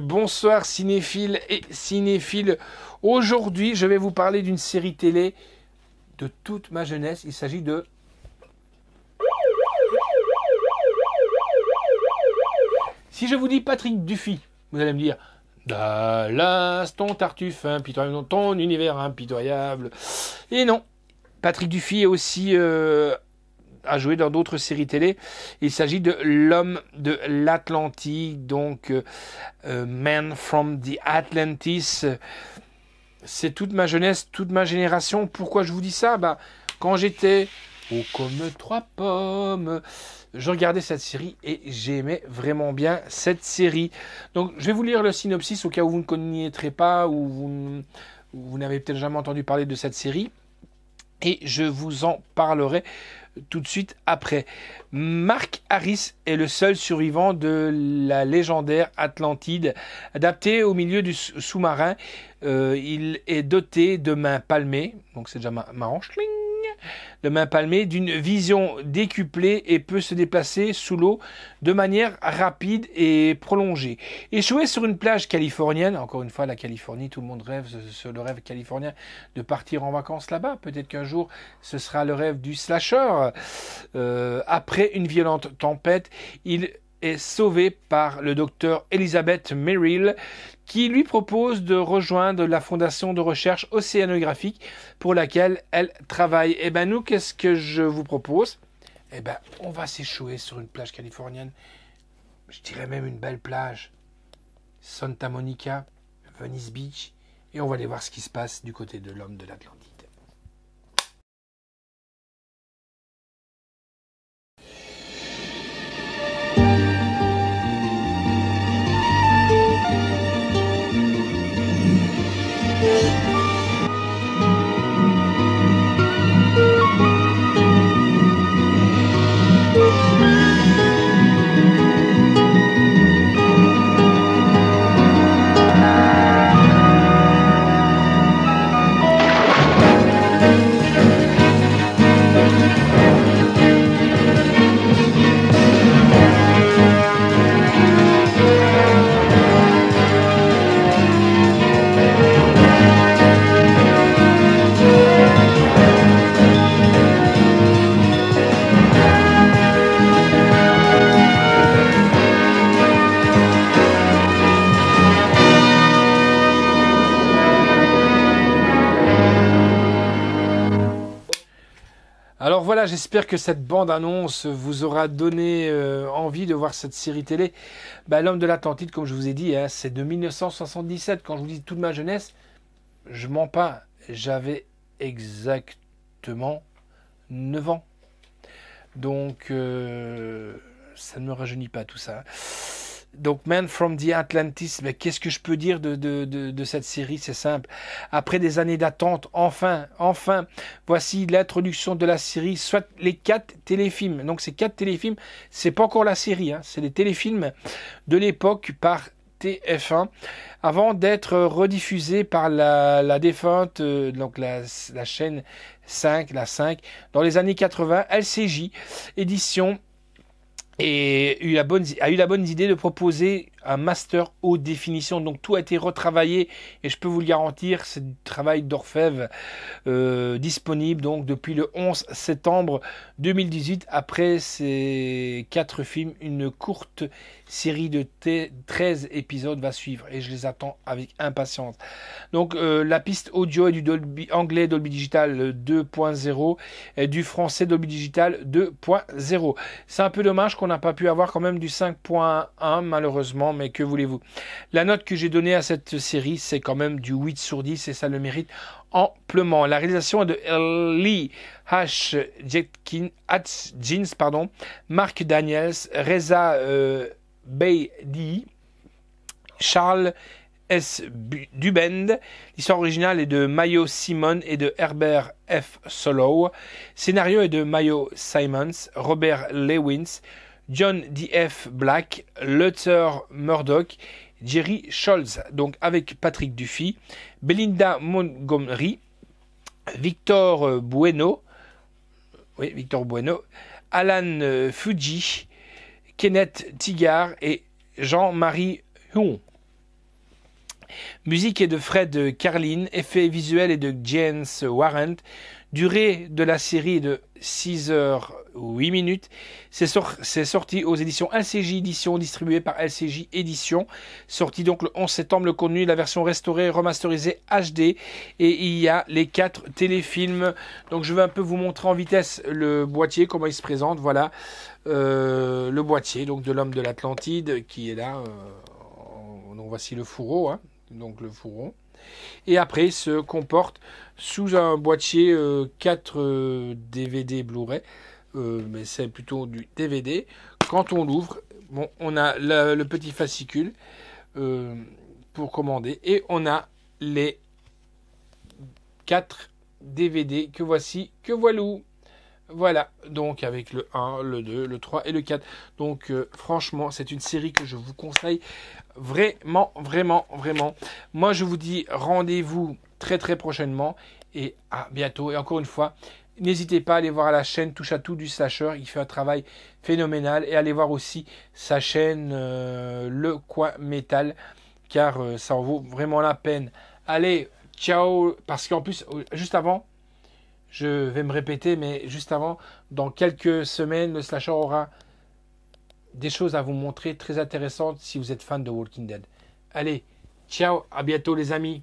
bonsoir cinéphiles et cinéphiles. Aujourd'hui, je vais vous parler d'une série télé de toute ma jeunesse. Il s'agit de. Si je vous dis Patrick Duffy, vous allez me dire Dallas, ton tartuffe impitoyable, ton univers impitoyable. Et non, Patrick Duffy est aussi euh, a joué dans d'autres séries télé. Il s'agit de L'homme de l'Atlantique, donc euh, euh, Man from the Atlantis. C'est toute ma jeunesse, toute ma génération. Pourquoi je vous dis ça bah, Quand j'étais au comme trois pommes, je regardais cette série et j'aimais vraiment bien cette série. Donc je vais vous lire le synopsis au cas où vous ne connaîtrez pas ou vous, vous n'avez peut-être jamais entendu parler de cette série et je vous en parlerai tout de suite après. Mark Harris est le seul survivant de la légendaire Atlantide. Adapté au milieu du sous-marin, euh, il est doté de mains palmées, donc c'est déjà marrant, de main palmée d'une vision décuplée et peut se déplacer sous l'eau de manière rapide et prolongée. Échoué sur une plage californienne, encore une fois la Californie, tout le monde rêve, sur le rêve californien de partir en vacances là-bas. Peut-être qu'un jour ce sera le rêve du slasher. Euh, après une violente tempête, il est sauvée par le docteur Elizabeth Merrill qui lui propose de rejoindre la fondation de recherche océanographique pour laquelle elle travaille. Et eh ben nous, qu'est-ce que je vous propose Eh ben, on va s'échouer sur une plage californienne. Je dirais même une belle plage. Santa Monica, Venice Beach, et on va aller voir ce qui se passe du côté de l'homme de l'Atlantique. Alors voilà, j'espère que cette bande-annonce vous aura donné euh, envie de voir cette série télé. Bah, l'homme de l'Atlantide, comme je vous ai dit, hein, c'est de 1977. Quand je vous dis toute ma jeunesse, je mens pas. J'avais exactement 9 ans. Donc, euh, ça ne me rajeunit pas tout ça donc Man from the Atlantis, mais qu'est-ce que je peux dire de, de, de, cette série C'est simple. Après des années d'attente, enfin, enfin, voici l'introduction de la série, soit les quatre téléfilms. Donc ces quatre téléfilms, c'est pas encore la série, hein, c'est les téléfilms de l'époque par TF1 avant d'être rediffusés par la, défunte, euh, donc la, la, chaîne 5, la 5, dans les années 80, LCJ, édition et a eu la bonne idée de proposer un master haute définition. Donc tout a été retravaillé et je peux vous le garantir, c'est du travail d'orfèvre euh, disponible donc depuis le 11 septembre 2018. Après ces quatre films, une courte série de 13 épisodes va suivre et je les attends avec impatience. Donc euh, la piste audio est du Dolby anglais Dolby Digital 2.0 et du français Dolby Digital 2.0. C'est un peu dommage qu'on n'a pas pu avoir quand même du 5.1 malheureusement mais que voulez-vous. La note que j'ai donnée à cette série, c'est quand même du 8 sur 10 et ça le mérite amplement. La réalisation est de Lee H. Jeans, pardon, Mark Daniels, Reza euh, Baydi, Charles S. Dubend. L'histoire originale est de Mayo Simon et de Herbert F. Solow. Scénario est de Mayo Simons, Robert Lewins. John D.F. Black, Luther Murdoch, Jerry Scholz, donc avec Patrick Duffy, Belinda Montgomery, Victor euh, Bueno, oui, Victor Bueno, Alan euh, Fuji, Kenneth Tigard et Jean-Marie Huon. Musique est de Fred Carlin, effet visuel est de James Warrant. Durée de la série de 6 h 8 minutes. C'est sorti aux éditions LCJ Édition, distribué par LCJ Édition. Sorti donc le 11 septembre, le contenu de la version restaurée, remasterisée HD. Et il y a les 4 téléfilms. Donc je vais un peu vous montrer en vitesse le boîtier, comment il se présente. Voilà euh, le boîtier donc de l'homme de l'Atlantide qui est là. Euh, voici le fourreau. Hein donc le fourron. Et après, se comporte sous un boîtier 4 euh, euh, DVD Blu-ray, euh, mais c'est plutôt du DVD. Quand on l'ouvre, bon, on a le petit fascicule pour commander et on a les 4 DVD que voici, que voilou. Voilà, donc avec le 1, le 2, le 3 et le 4. Donc euh, franchement, c'est une série que je vous conseille vraiment, vraiment, vraiment. Moi, je vous dis rendez-vous très très prochainement et à bientôt. Et encore une fois, n'hésitez pas à aller voir la chaîne Touche à tout du slasher. Il fait un travail phénoménal. Et allez voir aussi sa chaîne euh, Le Coin Métal, car euh, ça en vaut vraiment la peine. Allez, ciao, parce qu'en plus, juste avant je vais me répéter, mais juste avant, dans quelques semaines, le slasher aura des choses à vous montrer très intéressantes si vous êtes fan de Walking Dead. Allez, ciao, à bientôt les amis.